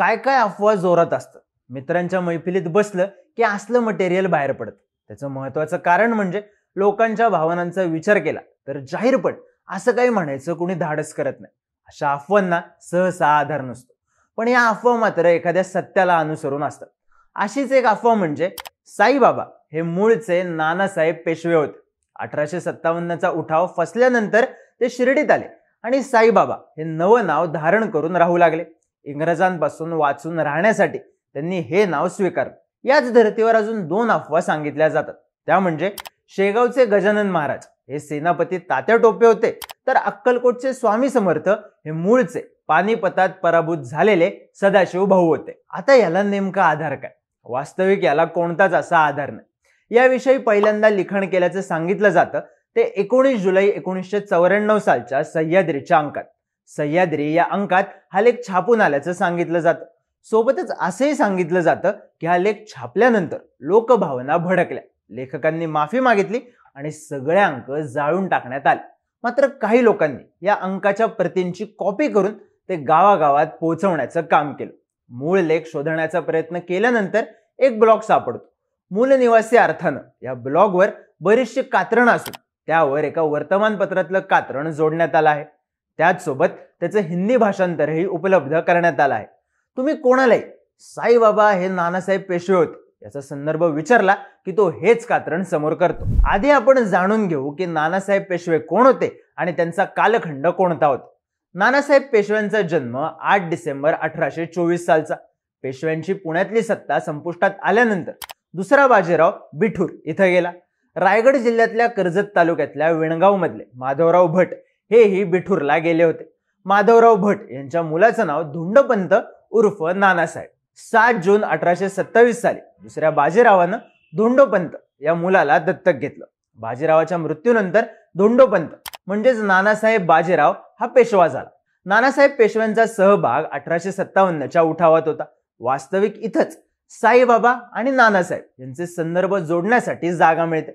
काय काय अफवा जोरात असतं मित्रांच्या मैफिलीत बसलं की असलं मटेरियल बाहेर पडतं त्याचं महत्वाचं कारण म्हणजे लोकांच्या भावनांचा विचार केला तर जाहीरपण असं काही म्हणायचं कोणी धाडस करत नाही अशा अफवांना सहसा आधार नसतो पण या अफवा मात्र एखाद्या सत्याला अनुसरून असतात अशीच एक अफवा म्हणजे साईबाबा हे मूळचे नानासाहेब पेशवे होते अठराशे सत्तावन्नचा उठाव फसल्यानंतर ते शिर्डीत आले आणि साईबाबा हे नवं नाव धारण करून राहू लागले इंग्रजांपासून वाचून राहण्यासाठी त्यांनी हे नाव स्वीकारलं याच धर्तीवर अजून दोन अफवा सांगितल्या जातात त्या म्हणजे शेगावचे गजानन महाराज हे सेनापती तात्या टोपे होते तर अक्कलकोटचे स्वामी समर्थ हे मूळचे पानिपतात पराभूत झालेले सदाशिव भाऊ होते आता याला नेमका आधार काय वास्तविक याला कोणताच असा आधार नाही याविषयी पहिल्यांदा लिखाण केल्याचं सांगितलं जातं ते एकोणीस जुलै एकोणीसशे चौऱ्याण्णव सालच्या सह्याद्रीच्या अंकात सह्याद्री या अंकात हा लेख छापून आल्याचं सांगितलं जातं सोबतच असंही सांगितलं जातं की हा लेख छापल्यानंतर लोकभावना भडकल्या लेखकांनी माफी मागितली आणि सगळे अंक जाळून टाकण्यात आले मात्र काही लोकांनी या अंकाच्या प्रतींची कॉपी करून ते गावागावात पोहोचवण्याचं काम केलं मूळ लेख शोधण्याचा प्रयत्न केल्यानंतर एक ब्लॉग सापडतो मूल निवासी अर्थानं या ब्लॉगवर बरीचशी कात्रण असून त्यावर एका वर्तमानपत्रातलं कात्रण जोडण्यात आलं आहे त्याचसोबत त्याचं हिंदी भाषांतरही उपलब्ध करण्यात आलं आहे तुम्ही कोणालाही साईबाबा हे नानासाहेब पेशवे होते याचा संदर्भ विचारला की तो हेच कात्रण समोर करतो आधी आपण जाणून घेऊ की नानासाहेब पेशवे कोण होते आणि त्यांचा कालखंड कोणता होता नानासाहेब पेशव्यांचा जन्म आठ डिसेंबर अठराशे चोवीस सालचा पेशव्यांची पुण्यातली सत्ता संपुष्टात आल्यानंतर दुसरा बाजीराव बिठूर इथं गेला रायगड जिल्ह्यातल्या कर्जत तालुक्यातल्या विणगावमधले माधवराव भट हेही बिठूरला गेले होते माधवराव भट यांच्या मुलाचं नाव धुंडपंत उर्फ नानासाहेब सात जून अठराशे सत्तावीस साली दुसऱ्या बाजीरावानं धोंडोपंत या मुलाला दत्तक घेतलं बाजीरावाच्या मृत्यूनंतर धोंडोपंत म्हणजेच नानासाहेब बाजीराव हा पेशवा झाला नानासाहेब पेशव्यांचा सहभाग अठराशे सत्तावन्नच्या उठावात होता वास्तविक इथंच साईबाबा आणि नानासाहेब यांचे संदर्भ जोडण्यासाठी जागा मिळते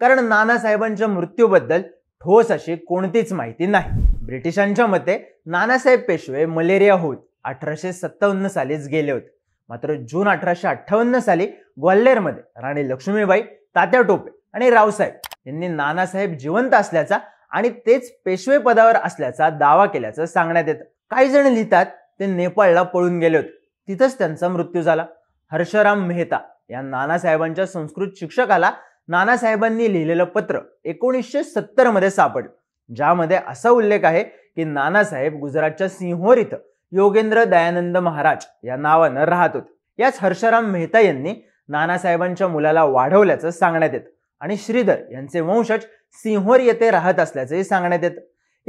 कारण नानासाहेबांच्या मृत्यूबद्दल ठोस अशी कोणतीच माहिती नाही ब्रिटिशांच्या मते नानासाहेब पेशवे मलेरिया होत अठराशे सत्तावन्न सालीच गेले होते मात्र जून अठराशे अठ्ठावन्न साली ग्वाल्हेरमध्ये राणी लक्ष्मीबाई तात्या टोपे आणि रावसाहेब यांनी नानासाहेब जिवंत असल्याचा आणि तेच पेशवे पदावर असल्याचा दावा केल्याचं सांगण्यात येतं काही जण लिहितात ते नेपाळला पळून गेले होते तिथंच त्यांचा मृत्यू झाला हर्षराम मेहता या नानासाहेबांच्या संस्कृत शिक्षकाला नानासाहेबांनी लिहिलेलं पत्र एकोणीसशे सत्तरमध्ये सापडलं ज्यामध्ये असा उल्लेख आहे की नानासाहेब गुजरातच्या सिंहोर इथं योगेंद्र दयानंद महाराज या नावानं राहत होते याच हर्षराम मेहता यांनी नानासाहेबांच्या मुलाला वाढवल्याचं सांगण्यात येतं आणि श्रीधर यांचे वंशज सिंहोर येथे राहत असल्याचंही सांगण्यात येतं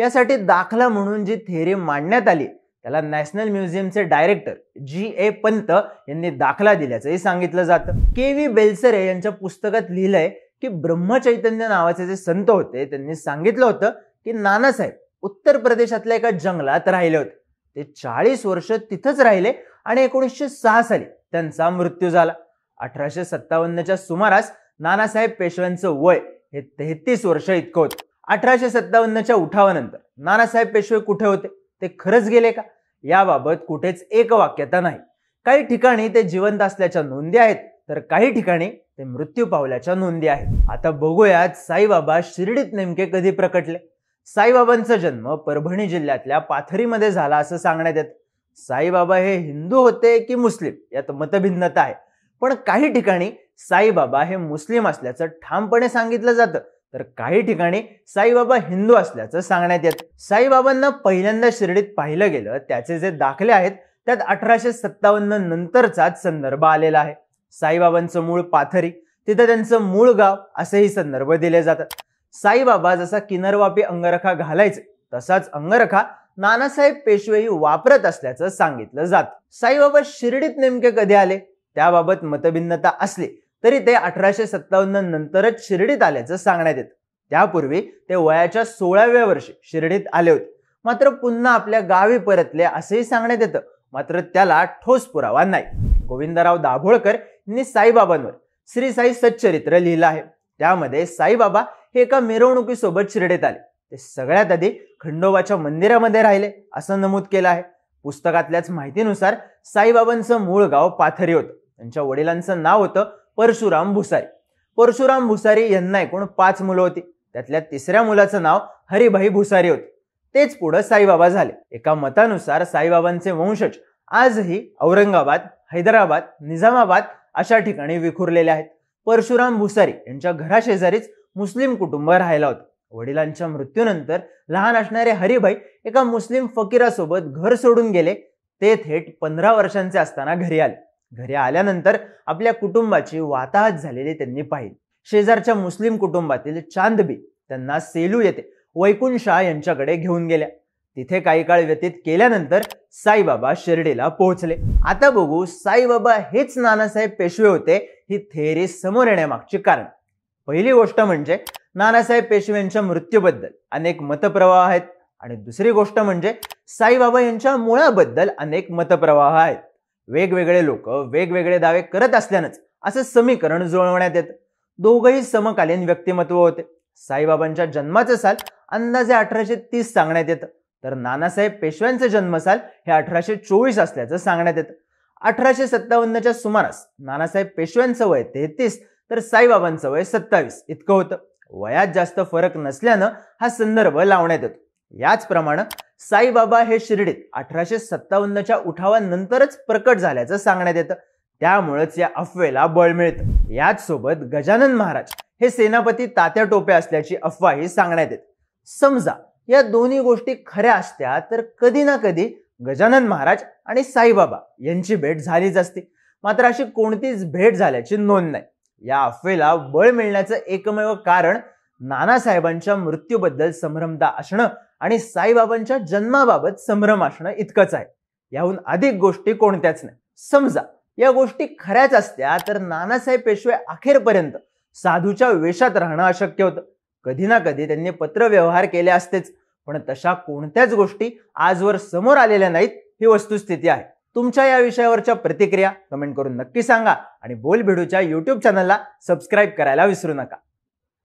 यासाठी दाखला म्हणून जी थेरी मांडण्यात आली त्याला नॅशनल म्युझियमचे डायरेक्टर जी ए पंत यांनी दाखला दिल्याचंही सांगितलं जातं के व्ही बेलसरे यांच्या पुस्तकात लिहिलंय की ब्रह्मचैतन्य नावाचे जे संत होते त्यांनी सांगितलं होतं की नानासाहेब उत्तर प्रदेशातल्या एका जंगलात राहिले होते ते चाळीस वर्ष तिथंच राहिले आणि एकोणीसशे सहा साली त्यांचा मृत्यू झाला अठराशे सत्तावन्नच्या सुमारास नानासाहेब पेशव्यांचं वय हे तेहतीस वर्ष इतकं होतं अठराशे सत्तावन्नच्या उठावानंतर नानासाहेब पेशवे कुठे होते ते खरंच गेले का याबाबत कुठेच एक वाक्यता नाही काही ठिकाणी ते जिवंत असल्याच्या नोंदी आहेत तर काही ठिकाणी ते मृत्यू पावल्याच्या नोंदी आहेत आता बघूयात साईबाबा शिर्डीत नेमके कधी प्रकटले साईबाबांचा जन्म परभणी जिल्ह्यातल्या पाथरीमध्ये झाला असं सांगण्यात येत साईबाबा हे हिंदू होते की मुस्लिम यात मतभिन्नता आहे पण काही ठिकाणी साईबाबा हे मुस्लिम असल्याचं ठामपणे सांगितलं जातं तर काही ठिकाणी साईबाबा हिंदू असल्याचं सांगण्यात येत साईबाबांना पहिल्यांदा शिर्डीत पाहिलं गेलं त्याचे जे दाखले आहेत त्यात अठराशे सत्तावन्न नंतरचाच संदर्भ आलेला आहे साईबाबांचं मूळ पाथरी तिथं त्यांचं मूळ गाव असेही संदर्भ दिले जातात साईबाबा जसा किनरवापी अंगरखा घालायचे तसाच अंगरखा नानासाहेब पेशवेही वापरत असल्याचं सांगितलं जात साईबाबा शिर्डीत नेमके कधी आले त्याबाबत मतभिन्नता असली तरी ते अठराशे सत्तावन्न नंतरच शिर्डीत आल्याचं सांगण्यात येतं त्यापूर्वी ते वयाच्या सोळाव्या वर्षी शिर्डीत आले होते मात्र पुन्हा आपल्या गावी परतले असंही सांगण्यात येतं मात्र त्याला ठोस पुरावा नाही गोविंदराव दाभोळकर यांनी साईबाबांवर श्री साई सच्चरित्र लिहिलं आहे त्यामध्ये साईबाबा हे एका मिरवणुकीसोबत शिर्डीत आले ते सगळ्यात आधी खंडोबाच्या मंदिरामध्ये राहिले असं नमूद केलं आहे पुस्तकातल्याच माहितीनुसार साईबाबांचं मूळ गाव पाथरी होतं त्यांच्या वडिलांचं नाव होतं परशुराम भुसारी परशुराम भुसारी यांना एकूण पाच मुलं होती त्यातल्या तिसऱ्या मुलाचं नाव हरिभाई भुसारी होते तेच पुढं साईबाबा झाले एका मतानुसार साईबाबांचे वंशज आजही औरंगाबाद हैदराबाद निजामाबाद अशा ठिकाणी विखुरलेले आहेत परशुराम भुसारी यांच्या घराशेजारीच मुस्लिम कुटुंब राहिला होता वडिलांच्या मृत्यूनंतर लहान असणारे हरिभाई एका मुस्लिम फकीरासोबत घर सोडून गेले ते थेट पंधरा वर्षांचे असताना घरी आले घरी आल्यानंतर आपल्या कुटुंबाची वाताहत झालेली त्यांनी पाहिली शेजारच्या मुस्लिम कुटुंबातील चांदबी त्यांना सेलू येते वैकुंशा यांच्याकडे घेऊन गेल्या तिथे काही काळ व्यतीत केल्यानंतर साईबाबा शिर्डीला पोहोचले आता बघू साईबाबा हेच नानासाहेब पेशवे होते ही थेअरी समोर येण्यामागची कारण पहिली गोष्ट म्हणजे नानासाहेब पेशव्यांच्या मृत्यूबद्दल अनेक मतप्रवाह आहेत आणि दुसरी गोष्ट म्हणजे साईबाबा यांच्या मुळाबद्दल अनेक मतप्रवाह आहेत वेगवेगळे लोक वेगवेगळे दावे करत असल्यानंच असं समीकरण जुळवण्यात येतं दोघंही समकालीन व्यक्तिमत्व होते साईबाबांच्या जन्माचं साल अंदाजे अठराशे तीस सांगण्यात येतं तर नानासाहेब पेशव्यांचं जन्मसाल हे अठराशे चोवीस असल्याचं सांगण्यात येतं अठराशे सत्तावन्नच्या सुमारास नानासाहेब पेशव्यांचं वय तेहतीस तर साईबाबांचं वय सत्तावीस इतकं होतं वयात जास्त फरक नसल्यानं हा संदर्भ लावण्यात येतो याचप्रमाणे साईबाबा हे शिर्डीत अठराशे सत्तावन्नच्या उठावानंतरच प्रकट झाल्याचं सांगण्यात येतं त्यामुळेच या अफवेला बळ मिळतं याच सोबत गजानन महाराज हे सेनापती तात्या टोप्या असल्याची अफवाही सांगण्यात येत समजा या दोन्ही गोष्टी खऱ्या असत्या तर कधी ना कधी गजानन महाराज आणि साईबाबा यांची भेट झालीच असती मात्र अशी कोणतीच भेट झाल्याची नोंद नाही या अफवेला बळ मिळण्याचं एकमेव कारण नानासाहेबांच्या मृत्यूबद्दल संभ्रमता असणं आणि साईबाबांच्या जन्माबाबत संभ्रम असणं इतकंच आहे याहून अधिक गोष्टी कोणत्याच नाही समजा या गोष्टी खऱ्याच असत्या तर नानासाहेब पेशवे अखेरपर्यंत साधूच्या वेशात राहणं अशक्य होतं कधी ना कधी त्यांनी पत्रव्यवहार केले असतेच पण तशा कोणत्याच गोष्टी आजवर समोर आलेल्या नाहीत ही वस्तुस्थिती आहे तुमच्या या विषयावरच्या प्रतिक्रिया कमेंट करून नक्की सांगा आणि बोल भिडूच्या यूट्यूब चॅनलला सबस्क्राईब करायला विसरू नका